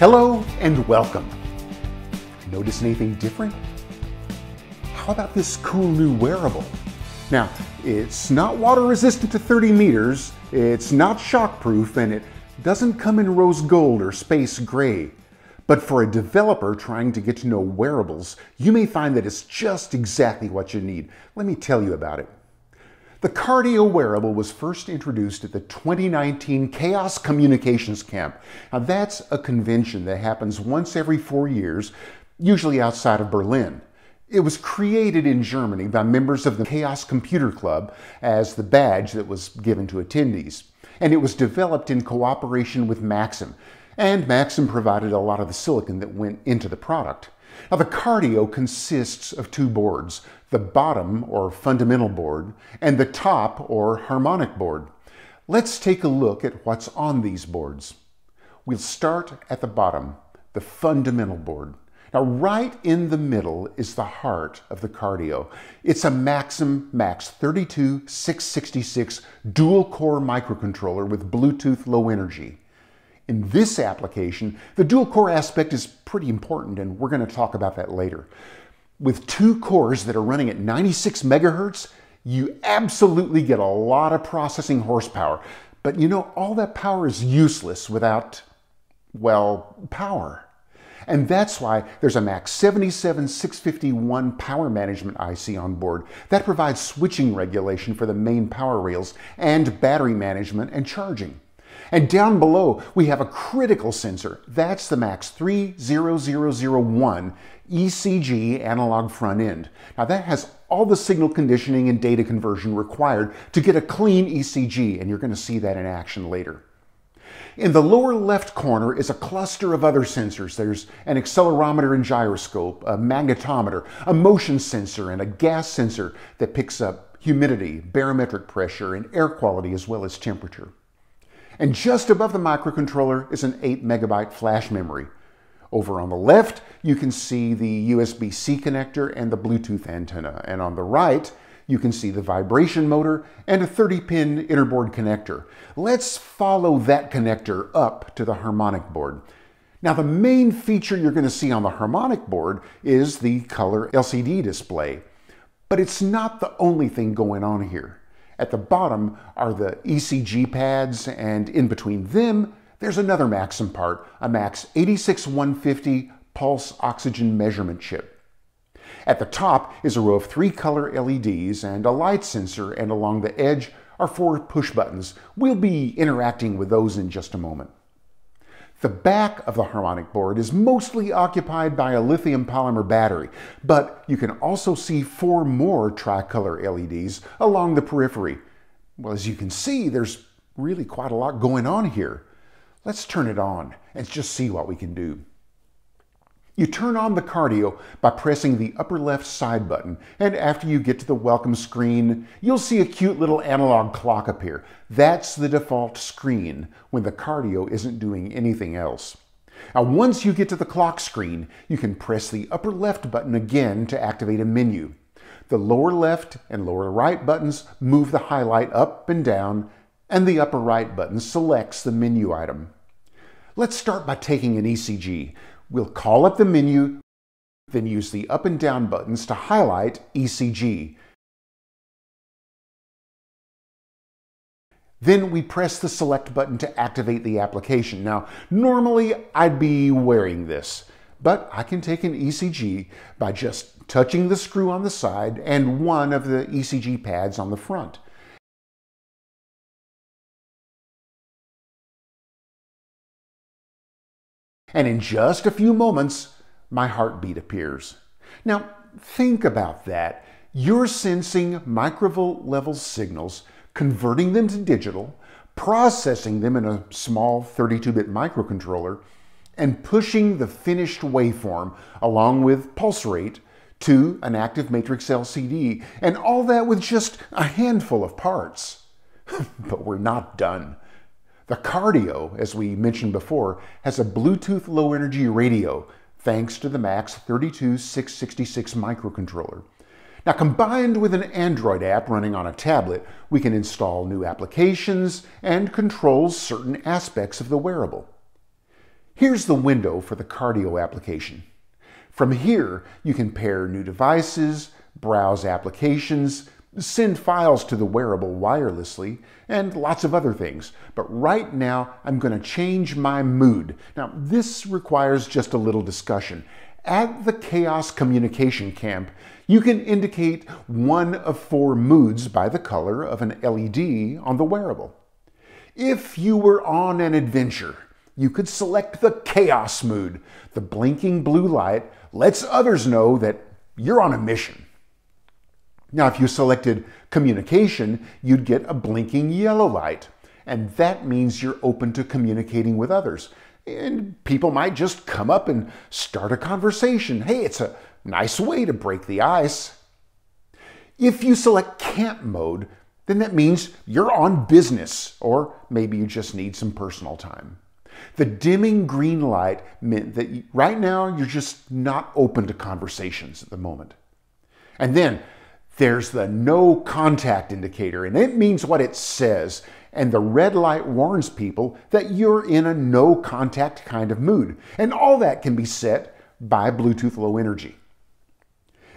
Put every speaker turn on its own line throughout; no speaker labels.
Hello and welcome. Notice anything different? How about this cool new wearable? Now, it's not water resistant to 30 meters, it's not shockproof, and it doesn't come in rose gold or space gray. But for a developer trying to get to know wearables, you may find that it's just exactly what you need. Let me tell you about it. The cardio wearable was first introduced at the 2019 Chaos Communications Camp. Now, that's a convention that happens once every four years, usually outside of Berlin. It was created in Germany by members of the Chaos Computer Club as the badge that was given to attendees. And it was developed in cooperation with Maxim. And Maxim provided a lot of the silicon that went into the product. Now the cardio consists of two boards, the bottom or fundamental board and the top or harmonic board. Let's take a look at what's on these boards. We'll start at the bottom, the fundamental board. Now right in the middle is the heart of the cardio. It's a Maxim Max 32666 dual core microcontroller with Bluetooth low energy. In this application, the dual core aspect is pretty important and we're going to talk about that later. With two cores that are running at 96 megahertz, you absolutely get a lot of processing horsepower. But you know, all that power is useless without, well, power. And that's why there's a MAC 77651 power management IC on board that provides switching regulation for the main power rails and battery management and charging. And down below, we have a critical sensor. That's the MAX 30001 ECG analog front end. Now that has all the signal conditioning and data conversion required to get a clean ECG, and you're gonna see that in action later. In the lower left corner is a cluster of other sensors. There's an accelerometer and gyroscope, a magnetometer, a motion sensor, and a gas sensor that picks up humidity, barometric pressure, and air quality, as well as temperature. And just above the microcontroller is an 8 megabyte flash memory. Over on the left, you can see the USB-C connector and the Bluetooth antenna. And on the right, you can see the vibration motor and a 30-pin interboard connector. Let's follow that connector up to the harmonic board. Now the main feature you're going to see on the harmonic board is the color LCD display. But it's not the only thing going on here. At the bottom are the ECG pads, and in between them, there's another Maxim part, a Max 86150 pulse oxygen measurement chip. At the top is a row of three color LEDs and a light sensor, and along the edge are four push buttons. We'll be interacting with those in just a moment. The back of the harmonic board is mostly occupied by a lithium polymer battery, but you can also see four more tricolor LEDs along the periphery. Well, as you can see, there's really quite a lot going on here. Let's turn it on and just see what we can do. You turn on the cardio by pressing the upper left side button, and after you get to the welcome screen, you'll see a cute little analog clock appear. That's the default screen when the cardio isn't doing anything else. Now, once you get to the clock screen, you can press the upper left button again to activate a menu. The lower left and lower right buttons move the highlight up and down, and the upper right button selects the menu item. Let's start by taking an ECG. We'll call up the menu, then use the up and down buttons to highlight ECG. Then we press the select button to activate the application. Now, normally I'd be wearing this, but I can take an ECG by just touching the screw on the side and one of the ECG pads on the front. and in just a few moments, my heartbeat appears. Now, think about that. You're sensing microvolt level signals, converting them to digital, processing them in a small 32-bit microcontroller, and pushing the finished waveform along with pulse rate to an active matrix LCD, and all that with just a handful of parts. but we're not done. The Cardio, as we mentioned before, has a Bluetooth low energy radio thanks to the MAX 32666 microcontroller. Now, combined with an Android app running on a tablet, we can install new applications and control certain aspects of the wearable. Here's the window for the cardio application. From here, you can pair new devices, browse applications, send files to the wearable wirelessly, and lots of other things. But right now, I'm going to change my mood. Now, this requires just a little discussion. At the Chaos Communication Camp, you can indicate one of four moods by the color of an LED on the wearable. If you were on an adventure, you could select the chaos mood, the blinking blue light lets others know that you're on a mission. Now, if you selected communication, you'd get a blinking yellow light. And that means you're open to communicating with others. And people might just come up and start a conversation. Hey, it's a nice way to break the ice. If you select camp mode, then that means you're on business, or maybe you just need some personal time. The dimming green light meant that right now you're just not open to conversations at the moment. And then there's the no contact indicator, and it means what it says. And the red light warns people that you're in a no contact kind of mood. And all that can be set by Bluetooth Low Energy.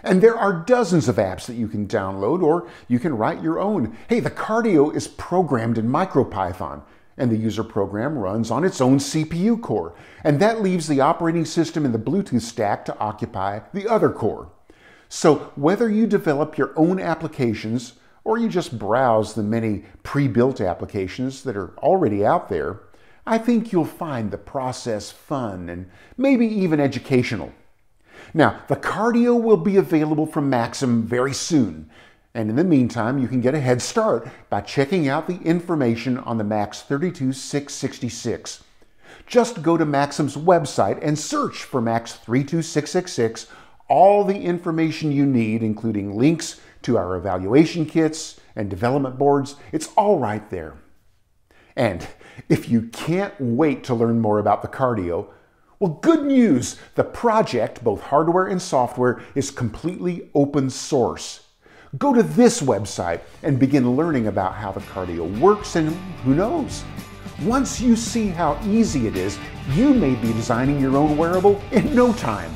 And there are dozens of apps that you can download or you can write your own. Hey, the cardio is programmed in MicroPython and the user program runs on its own CPU core. And that leaves the operating system and the Bluetooth stack to occupy the other core. So whether you develop your own applications or you just browse the many pre-built applications that are already out there, I think you'll find the process fun and maybe even educational. Now, the cardio will be available from Maxim very soon. And in the meantime, you can get a head start by checking out the information on the Max 32666. Just go to Maxim's website and search for Max 32666 all the information you need, including links to our evaluation kits and development boards. It's all right there. And if you can't wait to learn more about the cardio, well, good news! The project, both hardware and software, is completely open source. Go to this website and begin learning about how the cardio works and who knows, once you see how easy it is, you may be designing your own wearable in no time.